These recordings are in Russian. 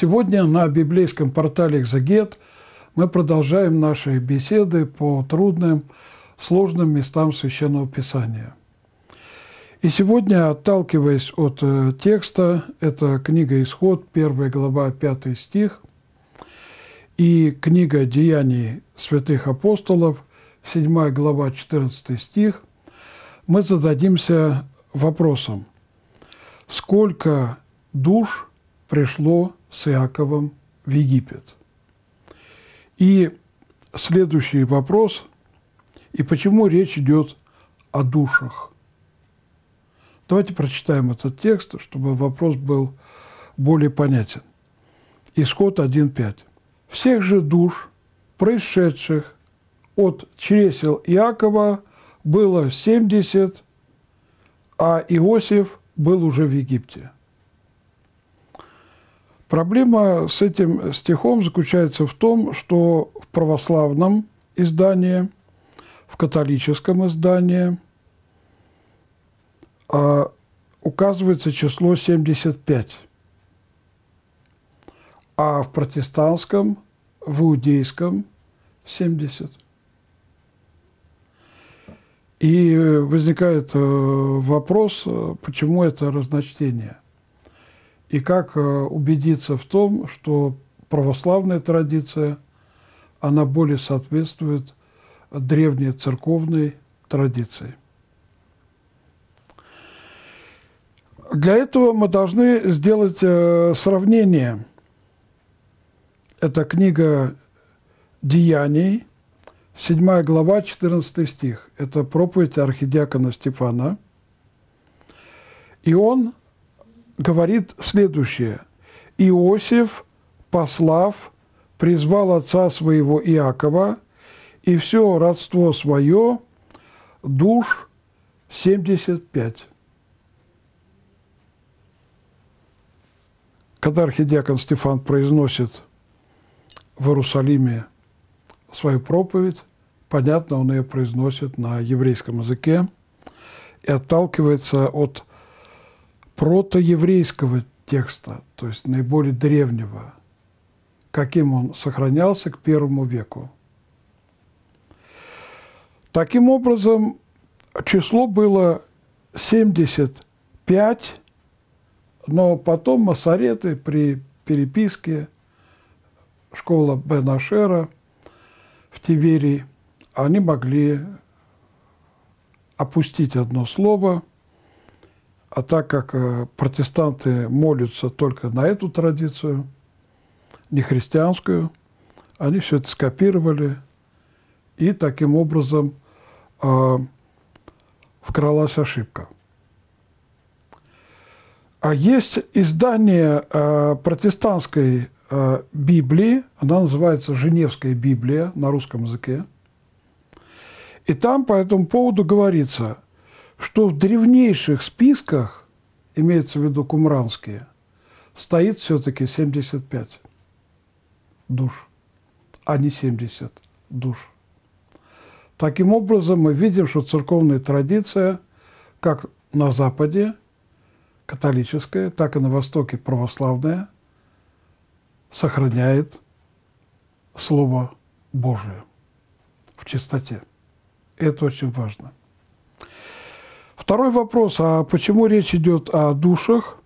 Сегодня на библейском портале «Экзегет» мы продолжаем наши беседы по трудным, сложным местам Священного Писания. И сегодня, отталкиваясь от э, текста, это книга «Исход», 1 глава, 5 стих, и книга «Деяний святых апостолов», 7 глава, 14 стих, мы зададимся вопросом, сколько душ пришло с Иаковом в Египет. И следующий вопрос, и почему речь идет о душах. Давайте прочитаем этот текст, чтобы вопрос был более понятен. Исход 1.5. «Всех же душ, происшедших от чресел Иакова, было 70, а Иосиф был уже в Египте». Проблема с этим стихом заключается в том, что в православном издании, в католическом издании а, указывается число 75, а в протестантском, в иудейском – 70. И возникает э, вопрос, э, почему это разночтение? и как э, убедиться в том, что православная традиция, она более соответствует древней церковной традиции. Для этого мы должны сделать э, сравнение. Это книга «Деяний», 7 глава, 14 стих. Это проповедь архидиакона Стефана. И он говорит следующее. «Иосиф, послав, призвал отца своего Иакова, и все родство свое, душ 75». Когда архидиакон Стефан произносит в Иерусалиме свою проповедь, понятно, он ее произносит на еврейском языке и отталкивается от протоеврейского текста, то есть наиболее древнего, каким он сохранялся к первому веку. Таким образом, число было 75, но потом масареты при переписке школа Бенашера в Тиверии, они могли опустить одно слово – а так как э, протестанты молятся только на эту традицию, не христианскую, они все это скопировали, и таким образом э, вкралась ошибка. А есть издание э, протестантской э, Библии, она называется «Женевская Библия» на русском языке, и там по этому поводу говорится – что в древнейших списках, имеется в виду кумранские, стоит все-таки 75 душ, а не 70 душ. Таким образом, мы видим, что церковная традиция, как на Западе, католическая, так и на Востоке православная, сохраняет Слово Божие в чистоте. Это очень важно. Второй вопрос, а почему речь идет о душах?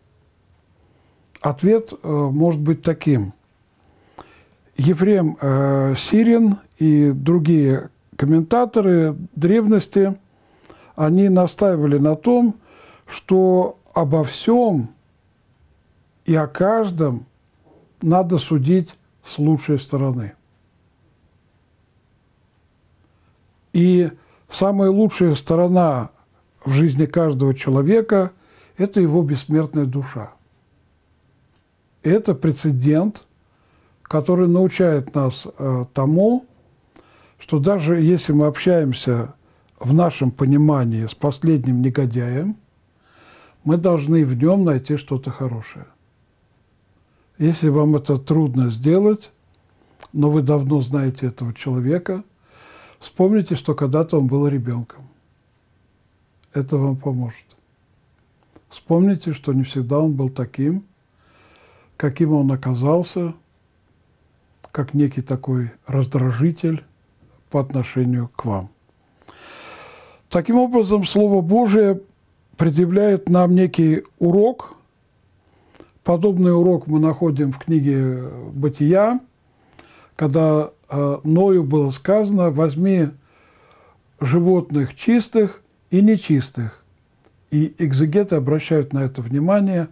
Ответ э, может быть таким. Ефрем э, Сирин и другие комментаторы древности, они настаивали на том, что обо всем и о каждом надо судить с лучшей стороны. И самая лучшая сторона в жизни каждого человека – это его бессмертная душа. Это прецедент, который научает нас э, тому, что даже если мы общаемся в нашем понимании с последним негодяем, мы должны в нем найти что-то хорошее. Если вам это трудно сделать, но вы давно знаете этого человека, вспомните, что когда-то он был ребенком это вам поможет. Вспомните, что не всегда он был таким, каким он оказался, как некий такой раздражитель по отношению к вам. Таким образом, Слово Божие предъявляет нам некий урок. Подобный урок мы находим в книге «Бытия», когда э, Ною было сказано «возьми животных чистых и нечистых. И экзегеты обращают на это внимание,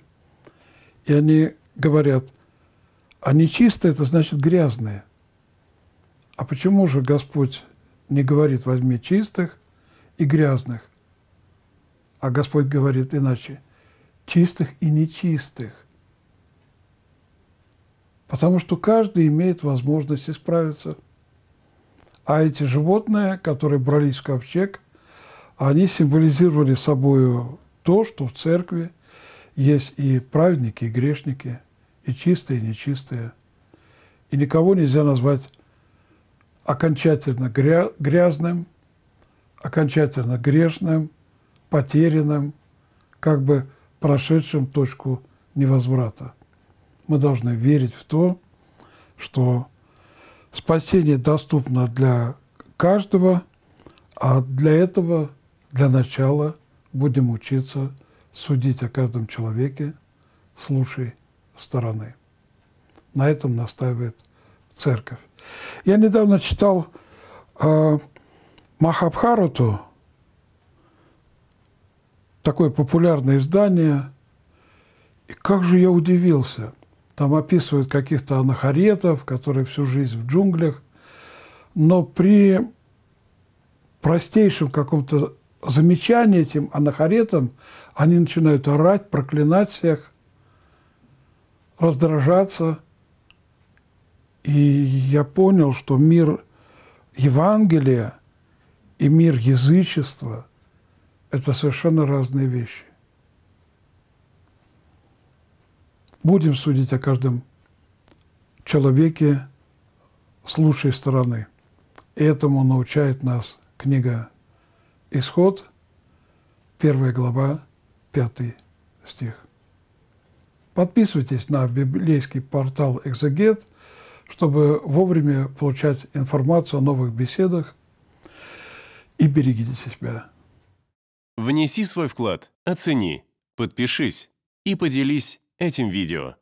и они говорят, а нечистые – это значит грязные. А почему же Господь не говорит «возьми чистых и грязных», а Господь говорит иначе – чистых и нечистых? Потому что каждый имеет возможность исправиться. А эти животные, которые брались в ковчег – они символизировали собой то, что в церкви есть и праведники, и грешники, и чистые, и нечистые. И никого нельзя назвать окончательно грязным, окончательно грешным, потерянным, как бы прошедшим точку невозврата. Мы должны верить в то, что спасение доступно для каждого, а для этого – для начала будем учиться судить о каждом человеке, слушай стороны. На этом настаивает церковь. Я недавно читал э, Махабхарату, такое популярное издание, и как же я удивился. Там описывают каких-то анахаретов, которые всю жизнь в джунглях, но при простейшем каком-то замечания этим анахаретам, они начинают орать, проклинать всех, раздражаться. И я понял, что мир Евангелия и мир язычества – это совершенно разные вещи. Будем судить о каждом человеке с лучшей стороны. И этому научает нас книга Исход, первая глава, пятый стих. Подписывайтесь на библейский портал «Экзегет», чтобы вовремя получать информацию о новых беседах и берегите себя. Внеси свой вклад, оцени, подпишись и поделись этим видео.